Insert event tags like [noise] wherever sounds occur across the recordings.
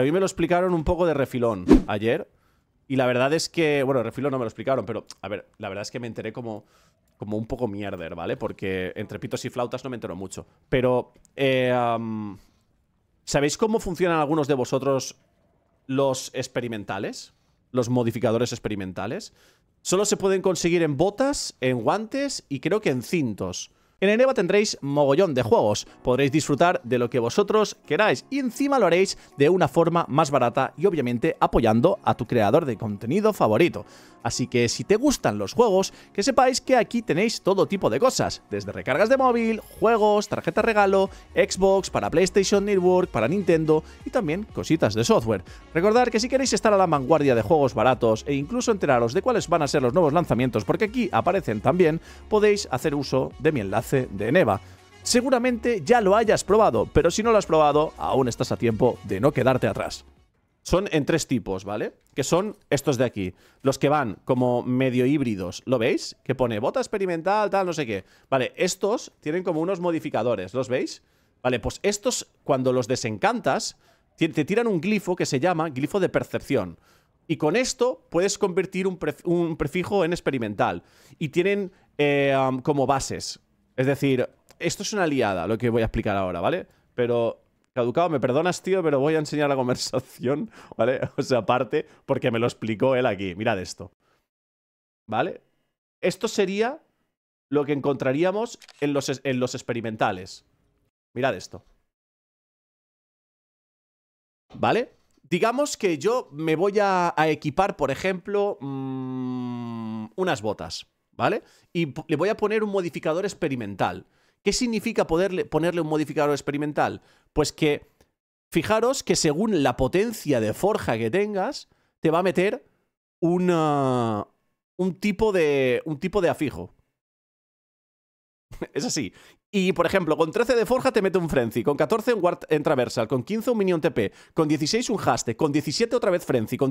a mí me lo explicaron un poco de refilón ayer. Y la verdad es que, bueno, refilón no me lo explicaron, pero a ver, la verdad es que me enteré como, como un poco mierder, ¿vale? Porque entre pitos y flautas no me entero mucho. Pero, eh, ¿sabéis cómo funcionan algunos de vosotros los experimentales? Los modificadores experimentales. Solo se pueden conseguir en botas, en guantes y creo que en cintos. En Eneva tendréis mogollón de juegos, podréis disfrutar de lo que vosotros queráis y encima lo haréis de una forma más barata y obviamente apoyando a tu creador de contenido favorito. Así que si te gustan los juegos, que sepáis que aquí tenéis todo tipo de cosas, desde recargas de móvil, juegos, tarjeta regalo, Xbox, para PlayStation Network, para Nintendo y también cositas de software. Recordad que si queréis estar a la vanguardia de juegos baratos e incluso enteraros de cuáles van a ser los nuevos lanzamientos porque aquí aparecen también, podéis hacer uso de mi enlace de Neva. Seguramente ya lo hayas probado, pero si no lo has probado, aún estás a tiempo de no quedarte atrás. Son en tres tipos, ¿vale? Que son estos de aquí. Los que van como medio híbridos, ¿lo veis? Que pone bota experimental, tal, no sé qué. Vale, estos tienen como unos modificadores, ¿los veis? Vale, pues estos, cuando los desencantas, te tiran un glifo que se llama glifo de percepción. Y con esto puedes convertir un, prefijo en experimental. Y tienen eh, como bases, es decir, esto es una liada, lo que voy a explicar ahora, ¿vale? Pero Caducado, me perdonas, tío, pero voy a enseñar la conversación, [laughs] ¿vale? O sea, aparte, porque me lo explicó él aquí. Mirad esto. ¿Vale? Esto sería lo que encontraríamos en los, en los experimentales. Mirad esto. ¿Vale? Digamos que yo me voy a, equipar, por ejemplo, mm, unas botas. ¿vale? Y le voy a poner un modificador experimental. ¿Qué significa ponerle un modificador experimental? Pues que, fijaros que según la potencia de forja que tengas, te va a meter un, tipo de, un tipo de afijo. [laughs] es así. Y, por ejemplo, con 13 de forja te mete un frenzy, con 14 un ward en traversal, con 15 un minion TP, con 16 un haste, con 17 otra vez frenzy, con,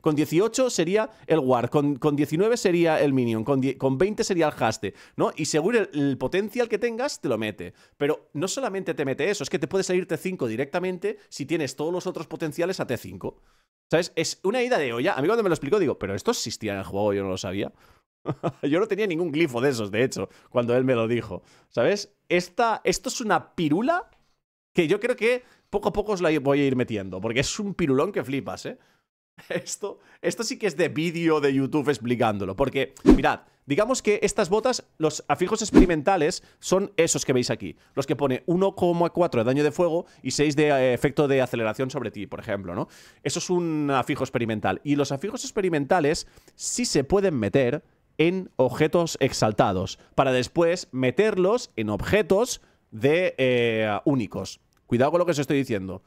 con 18 sería el ward, con, con 19 sería el minion, con, con 20 sería el haste, ¿no? Y según el, potencial que tengas, te lo mete. Pero no solamente te mete eso, es que te puede salir T5 directamente si tienes todos los otros potenciales a T5. ¿Sabes? Es una ida de olla. A mí cuando me lo explicó digo, pero esto existía en el juego, yo no lo sabía. [laughs] Yo no tenía ningún glifo de esos, de hecho, cuando él me lo dijo. ¿Sabes? esto es una pirula que yo creo que poco a poco os la voy a ir metiendo, porque es un pirulón que flipas, ¿eh? [laughs] Esto, esto sí que es de vídeo de YouTube explicándolo, porque mirad, digamos que estas botas, los afijos experimentales son esos que veis aquí, los que pone 1,4 de daño de fuego y 6 de eh, efecto de aceleración sobre ti, por ejemplo, ¿no? Eso es un afijo experimental. Y los afijos experimentales sí se pueden meter en objetos exaltados, para después meterlos en objetos de eh, únicos. Cuidado con lo que os estoy diciendo,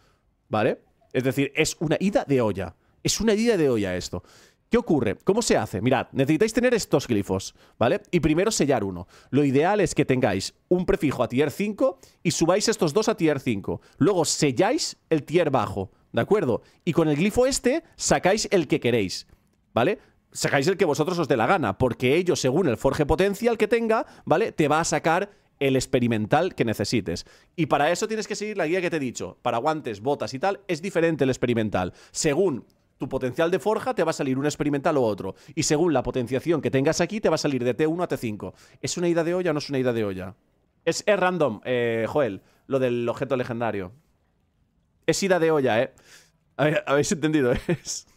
¿vale? Es decir, es una ida de olla. Es una ida de olla esto. ¿Qué ocurre? ¿Cómo se hace? Mirad, necesitáis tener estos glifos, ¿vale? Y primero sellar uno. Lo ideal es que tengáis un prefijo a tier 5 y subáis estos dos a tier 5. Luego selláis el tier bajo, ¿de acuerdo? Y con el glifo este sacáis el que queréis, ¿vale? sacáis el que vosotros os dé la gana, porque ellos, según el forje potencial que tenga, ¿vale? Te va a sacar el experimental que necesites. Y para eso tienes que seguir la guía que te he dicho. Para guantes, botas y tal, es diferente el experimental. Según tu potencial de forja, te va a salir un experimental o otro. Y según la potenciación que tengas aquí, te va a salir de T1 a T5. ¿Es una ida de olla o no es una ida de olla? Es, es random, eh, Joel, lo del objeto legendario. Es ida de olla, ¿eh? Habéis entendido, [laughs] es...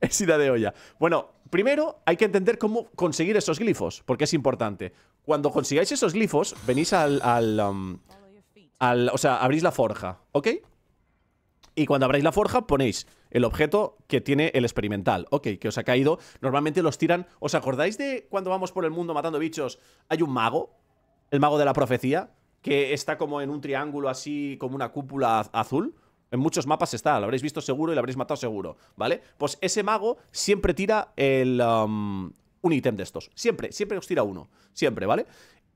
Es ida de olla. Bueno, Primero, hay que entender cómo conseguir esos glifos, porque es importante. Cuando consigáis esos glifos, venís al... Um, al, o sea, abrís la forja, ¿ok? Y cuando abráis la forja, ponéis el objeto que tiene el experimental. Ok, que os ha caído. Normalmente los tiran... ¿Os acordáis de cuando vamos por el mundo matando bichos? Hay un mago, el mago de la profecía, que está como en un triángulo así, como una cúpula azul. En muchos mapas está, lo habréis visto seguro y lo habréis matado seguro, ¿vale? Pues ese mago siempre tira el, um, un ítem de estos. Siempre, siempre os tira uno. Siempre, ¿vale?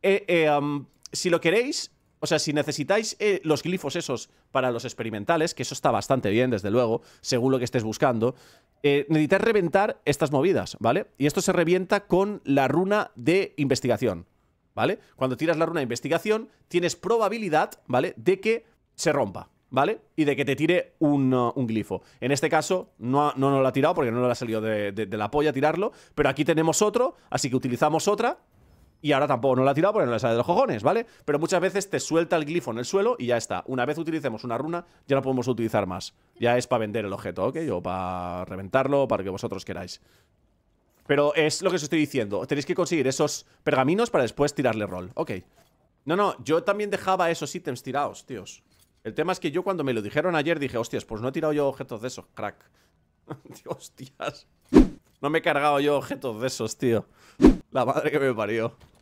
Eh, eh, um, si lo queréis, o sea, si necesitáis eh, los glifos esos para los experimentales, que eso está bastante bien, desde luego, según lo que estés buscando, necesitáis reventar estas movidas, ¿vale? Y esto se revienta con la runa de investigación, ¿vale? Cuando tiras la runa de investigación, tienes probabilidad, ¿vale? De que se rompa, ¿vale? Y de que te tire un, uh, un glifo. En este caso, no, no nos lo ha tirado porque no nos ha salido de, de, la polla tirarlo, pero aquí tenemos otro, así que utilizamos otra. Y ahora tampoco nos lo ha tirado porque no le sale de los cojones, ¿vale? Pero muchas veces te suelta el glifo en el suelo y ya está. Una vez utilicemos una runa, ya no podemos utilizar más. Ya es para vender el objeto, ¿ok? O para reventarlo, para que vosotros queráis. Pero es lo que os estoy diciendo. Tenéis que conseguir esos pergaminos para después tirarle rol. Ok. No, no, yo también dejaba esos ítems tirados, tíos. El tema es que yo cuando me lo dijeron ayer dije, hostias, pues no he tirado yo objetos de esos, crack. [laughs] hostias. No me he cargado yo objetos de esos, tío. La madre que me parió.